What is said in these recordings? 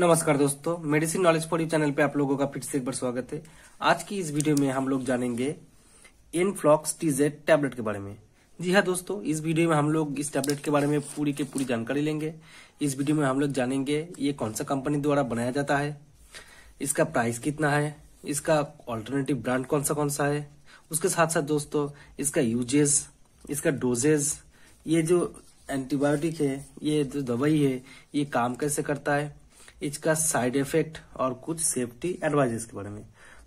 नमस्कार दोस्तों medicine knowledge for you channel पे आप लोगों का फिर से एक बार स्वागत है आज की इस वीडियो में हम लोग जानेंगे इनफ्लॉक्स टीजेड टैबलेट के बारे में जी हाँ दोस्तों इस वीडियो में हम लोग इस टैबलेट के बारे में पूरी के पूरी जानकारी लेंगे इस वीडियो में हम लोग जानेंगे ये कौन सा कंपनी द्वारा बनाया जाता है इसका प्राइस कितना है इसका ऑल्टरनेटिव ब्रांड कौन सा कौन सा है उसके साथ साथ दोस्तों इसका यूजेस इसका डोजेज ये जो एंटीबायोटिक है ये जो दवाई है ये काम कैसे करता है इसका साइड इफेक्ट और कुछ सेफ्टी एडवाइजेस के बारे में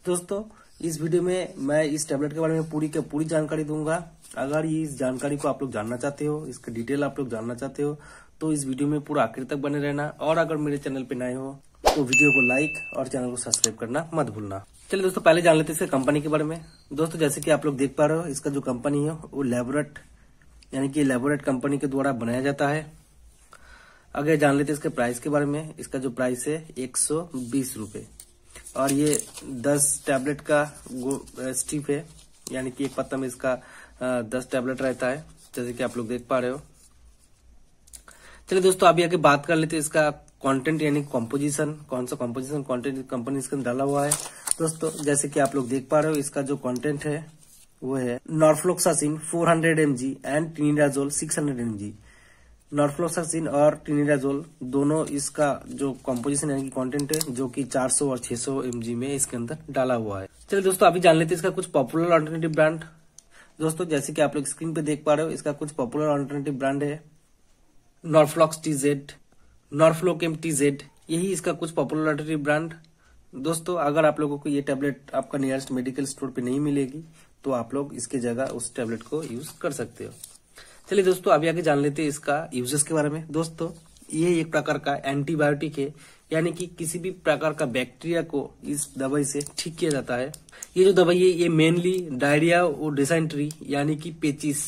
दोस्तों इस वीडियो में मैं इस टेबलेट के बारे में पूरी के पूरी जानकारी दूंगा अगर ये इस जानकारी को आप लोग जानना चाहते हो इसका डिटेल आप लोग जानना चाहते हो तो इस वीडियो में पूरा आखिर तक बने रहना और अगर मेरे चैनल पे नए हो तो वीडियो को लाइक और चैनल को सब्सक्राइब करना मत भूलना चलिए दोस्तों पहले जान लेते हैं इसके कंपनी के बारे में दोस्तों जैसे कि आप लोग देख पा रहे हो इसका जो कंपनी है वो लेबोरेट यानी कि लेबोरेट कंपनी के द्वारा बनाया जाता है अगर जान लेते इसके प्राइस के बारे में इसका जो प्राइस है एक सौ बीस और ये दस टैबलेट का स्टीप है यानी कि एक पत्ता में इसका दस टैबलेट रहता है जैसे कि आप लोग देख पा रहे हो चलिए दोस्तों अभी आगे बात कर लेते हैं इसका कंटेंट यानी कंपोजिशन कौन सा कंपोजिशन कंटेंट कंपनी इसके अंदर डाला हुआ है दोस्तों जैसे कि आप लोग देख पा रहे हो इसका जो कंटेंट है वो है norfloxacin 400 hundred M G and tinidazole 600 hundred M G norfloxacin और टिनिडाजोल दोनों इसका जो कॉम्पोजिशन यानी कि कंटेंट है जो कि 400 और 600 सौ में इसके अंदर डाला हुआ है चलिए दोस्तों अभी जान लेते हैं इसका कुछ पॉपुलर ऑल्टरनेटिव ब्रांड दोस्तों जैसे कि आप लोग स्क्रीन पे देख पा रहे हो इसका कुछ पॉपुलर ऑल्टरनेटिव ब्रांड है Norflox T Z Norflokem T Z यही इसका कुछ पॉपुलर ऑल्टरनेटिव ब्रांड दोस्तों अगर आप लोगों को ये टेबलेट आपका नियरेस्ट मेडिकल स्टोर पे नहीं मिलेगी तो आप लोग इसके जगह उस टेबलेट को यूज कर सकते हो चलिए दोस्तों अभी आगे जान लेते हैं इसका यूजेस के बारे में दोस्तों ये एक प्रकार का एंटीबायोटिक है यानी कि किसी भी प्रकार का बैक्टीरिया को इस दवाई से ठीक किया जाता है ये जो दवाई है ये मेनली डायरिया और डिसेंट्री यानी कि पेचिस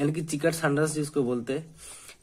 यानी कि चिकट सांडस जिसको बोलते हैं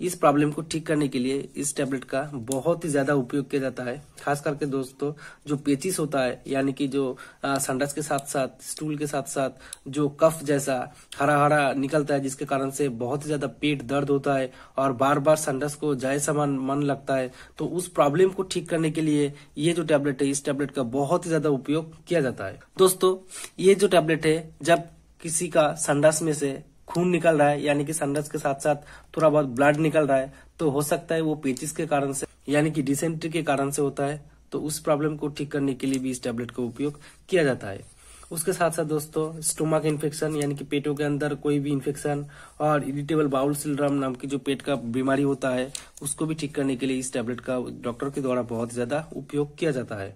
इस प्रॉब्लम को ठीक करने के लिए इस टैबलेट का बहुत ही ज्यादा उपयोग किया जाता है खास करके दोस्तों जो पेचिस होता है यानी कि जो संडस के साथ साथ स्टूल के साथ साथ जो कफ जैसा हरा हरा निकलता है जिसके कारण से बहुत ही ज्यादा पेट दर्द होता है और बार बार संडस को जाय समान मन लगता है तो उस प्रॉब्लम को ठीक करने के लिए ये जो टैबलेट है इस टैबलेट का बहुत ही ज्यादा उपयोग किया जाता है दोस्तों ये जो टैबलेट है जब किसी का संडास में से खून निकल रहा है यानी कि सनरस के साथ साथ थोड़ा बहुत ब्लड निकल रहा है तो हो सकता है वो पेचिस के कारण से यानी कि डिसेंट्री के कारण से होता है तो उस प्रॉब्लम को ठीक करने के लिए भी इस टेबलेट का उपयोग किया जाता है उसके साथ साथ दोस्तों स्टोमक इन्फेक्शन यानी कि पेटों के अंदर कोई भी इन्फेक्शन और इरिटेबल बाउल सिल्ड्रम नाम की जो पेट का बीमारी होता है उसको भी ठीक करने के लिए इस टैबलेट का डॉक्टर के द्वारा बहुत ज्यादा उपयोग किया जाता है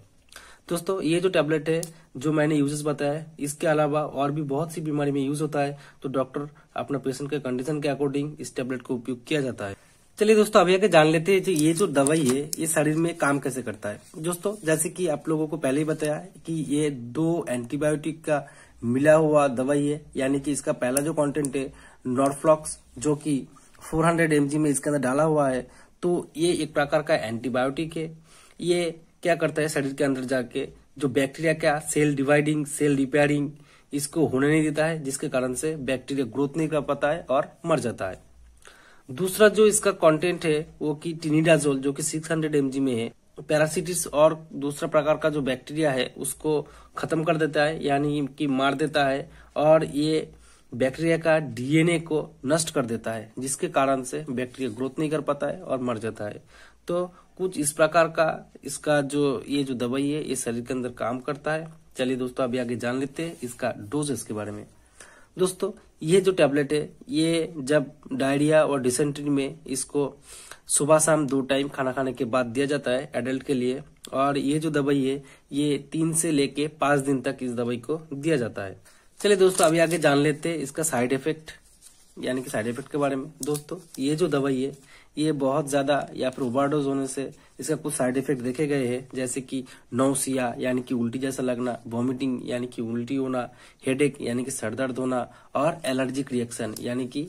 दोस्तों ये जो टैबलेट है जो मैंने यूजेस बताया इसके अलावा और भी बहुत सी बीमारी में यूज होता है तो डॉक्टर अपने पेशेंट के कंडीशन के अकॉर्डिंग इस टैबलेट का उपयोग किया जाता है चलिए दोस्तों अभी आगे जान लेते हैं कि ये जो दवाई है ये शरीर में काम कैसे करता है दोस्तों जैसे कि आप लोगों को पहले ही बताया कि ये दो एंटीबायोटिक का मिला हुआ दवाई है यानी कि इसका पहला जो कंटेंट है नॉर्फ्लॉक्स जो कि 400 हंड्रेड में इसके अंदर डाला हुआ है तो ये एक प्रकार का एंटीबायोटिक है ये क्या करता है शरीर के अंदर जाके जो बैक्टीरिया क्या सेल डिवाइडिंग सेल रिपेयरिंग इसको होने नहीं देता है जिसके कारण से बैक्टीरिया ग्रोथ नहीं कर पाता है और मर जाता है दूसरा जो इसका कंटेंट है वो कि टिनिडाजोल जो कि 600 हंड्रेड में है पैरासिटिस और दूसरा प्रकार का जो बैक्टीरिया है उसको खत्म कर देता है यानी कि मार देता है और ये बैक्टीरिया का डीएनए को नष्ट कर देता है जिसके कारण से बैक्टीरिया ग्रोथ नहीं कर पाता है और मर जाता है तो कुछ इस प्रकार का इसका जो ये जो दवाई है ये शरीर के अंदर काम करता है चलिए दोस्तों अभी आगे जान लेते हैं इसका डोजेस के बारे में दोस्तों ये जो टेबलेट है ये जब डायरिया और डिसेंट्री में इसको सुबह शाम दो टाइम खाना खाने के बाद दिया जाता है एडल्ट के लिए और ये जो दवाई है ये तीन से लेके पांच दिन तक इस दवाई को दिया जाता है चलिए दोस्तों अभी आगे जान लेते हैं इसका साइड इफेक्ट यानी कि साइड इफेक्ट के बारे में दोस्तों ये जो दवाई है ये बहुत ज्यादा या फिर ओवरडोज होने से इसका कुछ साइड इफेक्ट देखे गए हैं जैसे कि नौसिया यानी कि उल्टी जैसा लगना वॉमिटिंग यानी कि उल्टी होना हेडेक यानी कि सर दर्द होना और एलर्जिक रिएक्शन यानी कि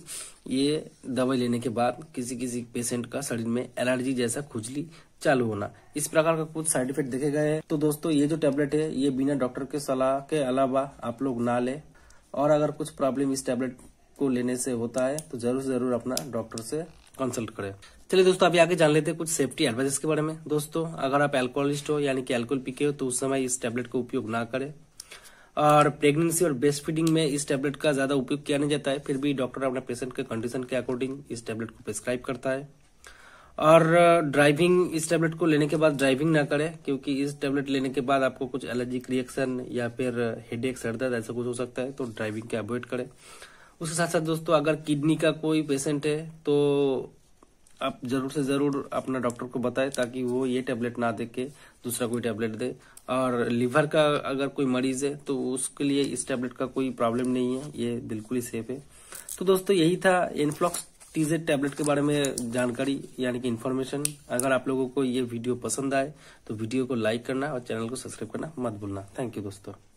ये दवाई लेने के बाद किसी किसी पेशेंट का शरीर में एलर्जी जैसा खुजली चालू होना इस प्रकार का कुछ साइड इफेक्ट देखे गए हैं तो दोस्तों ये जो टेबलेट है ये बिना डॉक्टर के सलाह के अलावा आप लोग ना ले और अगर कुछ प्रॉब्लम इस टेबलेट को लेने से होता है तो जरूर जरूर अपना डॉक्टर से कंसल्ट करें चलिए दोस्तों अभी आगे जान लेते हैं कुछ सेफ्टी एडवाइजेस के बारे में दोस्तों अगर आप एल्कोहलिस्ट हो यानी कि एल्कोहल पीके हो तो उस समय इस टैबलेट का उपयोग ना करें और प्रेगनेंसी और ब्रेस्ट फीडिंग में इस टैबलेट का ज्यादा उपयोग किया नहीं जाता है फिर भी डॉक्टर अपने पेशेंट के कंडीशन के अकॉर्डिंग इस टैबलेट को प्रिस्क्राइब करता है और ड्राइविंग uh, इस टैबलेट को लेने के बाद ड्राइविंग ना करें क्योंकि इस टैबलेट लेने के बाद आपको कुछ एलर्जिक रिएक्शन या फिर हेडेक uh, दर्द ऐसा कुछ हो सकता है तो ड्राइविंग के अवॉइड करें उसके साथ साथ दोस्तों अगर किडनी का कोई पेशेंट है तो आप जरूर से जरूर अपना डॉक्टर को बताएं ताकि वो ये टेबलेट ना दे के दूसरा कोई टेबलेट दे और लीवर का अगर कोई मरीज है तो उसके लिए इस टेबलेट का कोई प्रॉब्लम नहीं है ये बिल्कुल ही सेफ है तो दोस्तों यही था इनफ्लॉक्स टीजेड टैबलेट के बारे में जानकारी यानी कि इन्फॉर्मेशन अगर आप लोगों को ये वीडियो पसंद आए तो वीडियो को लाइक करना और चैनल को सब्सक्राइब करना मत भूलना थैंक यू दोस्तों